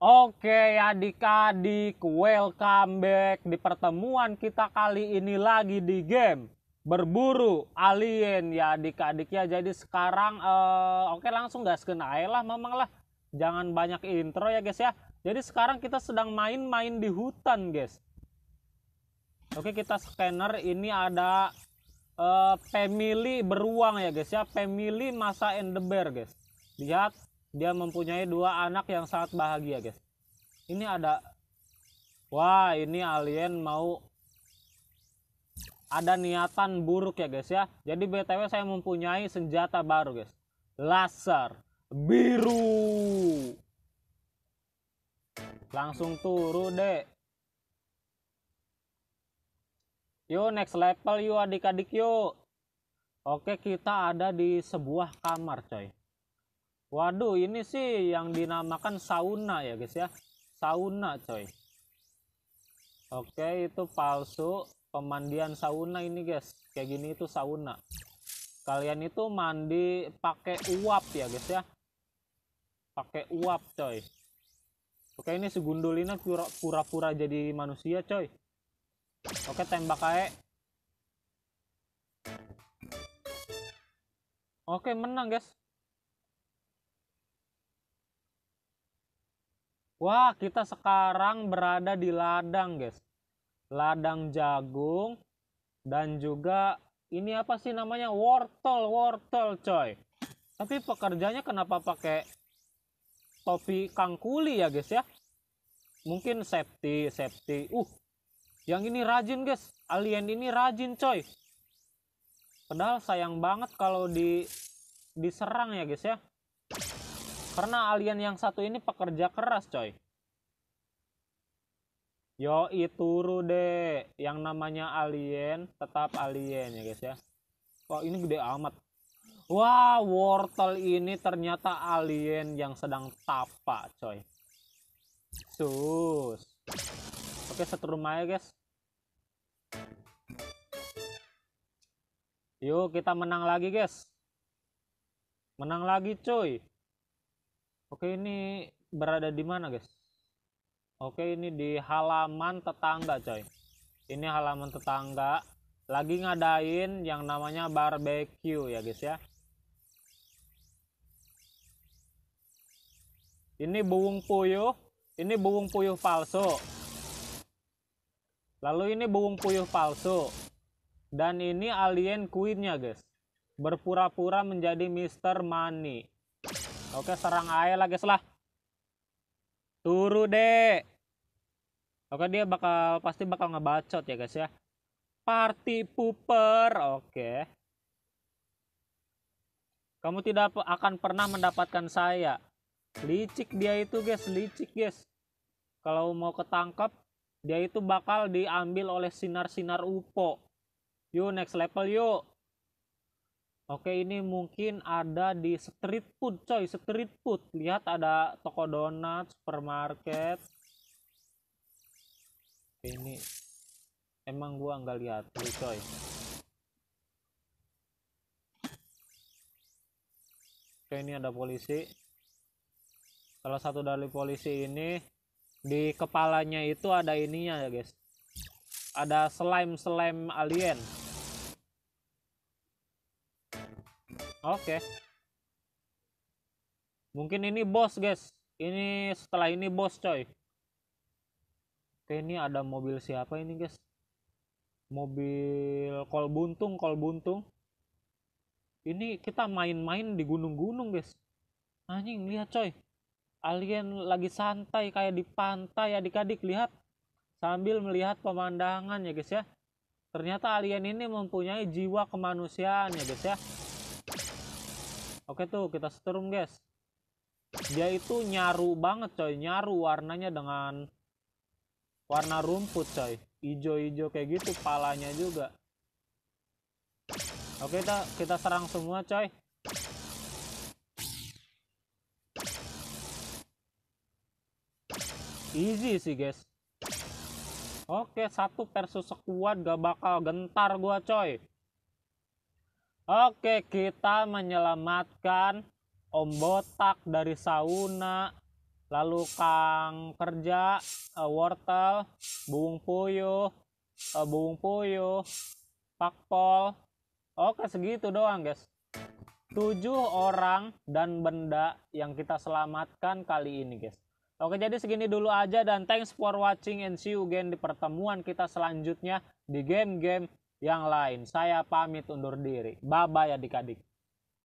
Oke adik-adik, welcome back di pertemuan kita kali ini lagi di game berburu alien ya adik-adik ya. Jadi sekarang uh, oke langsung gas kena lah memang lah. Jangan banyak intro ya guys ya. Jadi sekarang kita sedang main-main di hutan guys. Oke kita scanner ini ada uh, family beruang ya guys ya. Family masa and bear guys. Lihat dia mempunyai dua anak yang sangat bahagia guys ini ada wah ini alien mau ada niatan buruk ya guys ya jadi btw saya mempunyai senjata baru guys laser biru langsung turu deh yuk next level yuk adik-adik yuk oke kita ada di sebuah kamar coy Waduh, ini sih yang dinamakan sauna ya, guys ya. Sauna, coy. Oke, itu palsu. Pemandian sauna ini, guys. Kayak gini itu sauna. Kalian itu mandi pakai uap ya, guys ya. Pakai uap, coy. Oke, ini si pura-pura jadi manusia, coy. Oke, tembak kayak. Oke, menang, guys. Wah, kita sekarang berada di ladang, guys. Ladang jagung dan juga ini apa sih namanya? Wortel, wortel, coy. Tapi pekerjanya kenapa pakai topi kangkuli ya, guys ya? Mungkin safety, safety. Uh. Yang ini rajin, guys. Alien ini rajin, coy. Padahal sayang banget kalau di diserang ya, guys ya. Karena alien yang satu ini pekerja keras, coy. Yo, itu deh. Yang namanya alien tetap alien ya, guys ya. Wah, ini gede amat. Wah, wortel ini ternyata alien yang sedang tapa, coy. Sus. Oke, setrum aja, guys. Yuk, kita menang lagi, guys. Menang lagi, coy. Oke, ini berada di mana, guys? Oke, ini di halaman tetangga, coy. Ini halaman tetangga lagi ngadain yang namanya barbecue ya, guys ya. Ini buwung puyuh, ini buwung puyuh palsu. Lalu ini buwung puyuh palsu. Dan ini alien queennya, guys. Berpura-pura menjadi Mr. Money. Oke, serang air lagi lah. Turu deh. Oke, dia bakal pasti bakal ngebacot ya guys ya. Party pooper. Oke. Kamu tidak akan pernah mendapatkan saya. Licik dia itu guys, licik guys. Kalau mau ketangkep, dia itu bakal diambil oleh sinar-sinar UPO. Yuk next level yuk. Oke, ini mungkin ada di street food, coy. Street food. Lihat ada toko donat, supermarket. Ini emang gua nggak lihat, Tuh, coy. Oke, ini ada polisi. Kalau satu dari polisi ini di kepalanya itu ada ininya ya, guys. Ada slime-slime alien. Oke. Mungkin ini bos, guys. Ini setelah ini bos, coy. Oke, ini ada mobil siapa ini, guys? Mobil kol buntung, kol buntung. Ini kita main-main di gunung-gunung, guys. Anjing, lihat, coy. Alien lagi santai kayak di pantai, adik-adik. Lihat. Sambil melihat pemandangan ya, guys ya. Ternyata alien ini mempunyai jiwa kemanusiaan ya, guys ya. Oke tuh kita setrum guys. Dia itu nyaru banget coy, nyaru warnanya dengan warna rumput coy. Ijo-ijo kayak gitu palanya juga. Oke kita kita serang semua coy. Easy sih guys. Oke satu versus sekuat gak bakal gentar gua coy. Oke, kita menyelamatkan Om Botak dari sauna, lalu Kang Kerja, uh, Wortel, Bung Puyuh, uh, eh, Bung Puyuh, Pak Pol. Oke, segitu doang, guys. Tujuh orang dan benda yang kita selamatkan kali ini, guys. Oke, jadi segini dulu aja dan thanks for watching and see you again di pertemuan kita selanjutnya di game-game yang lain. Saya pamit undur diri. Bye-bye adik-adik.